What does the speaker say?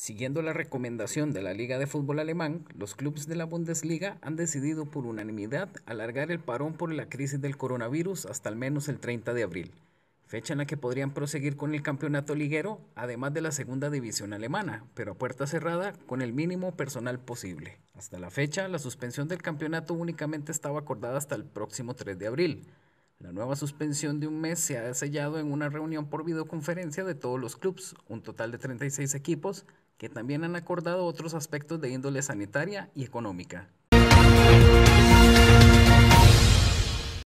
Siguiendo la recomendación de la Liga de Fútbol Alemán, los clubes de la Bundesliga han decidido por unanimidad alargar el parón por la crisis del coronavirus hasta al menos el 30 de abril, fecha en la que podrían proseguir con el campeonato liguero, además de la segunda división alemana, pero a puerta cerrada con el mínimo personal posible. Hasta la fecha, la suspensión del campeonato únicamente estaba acordada hasta el próximo 3 de abril, la nueva suspensión de un mes se ha sellado en una reunión por videoconferencia de todos los clubes, un total de 36 equipos, que también han acordado otros aspectos de índole sanitaria y económica.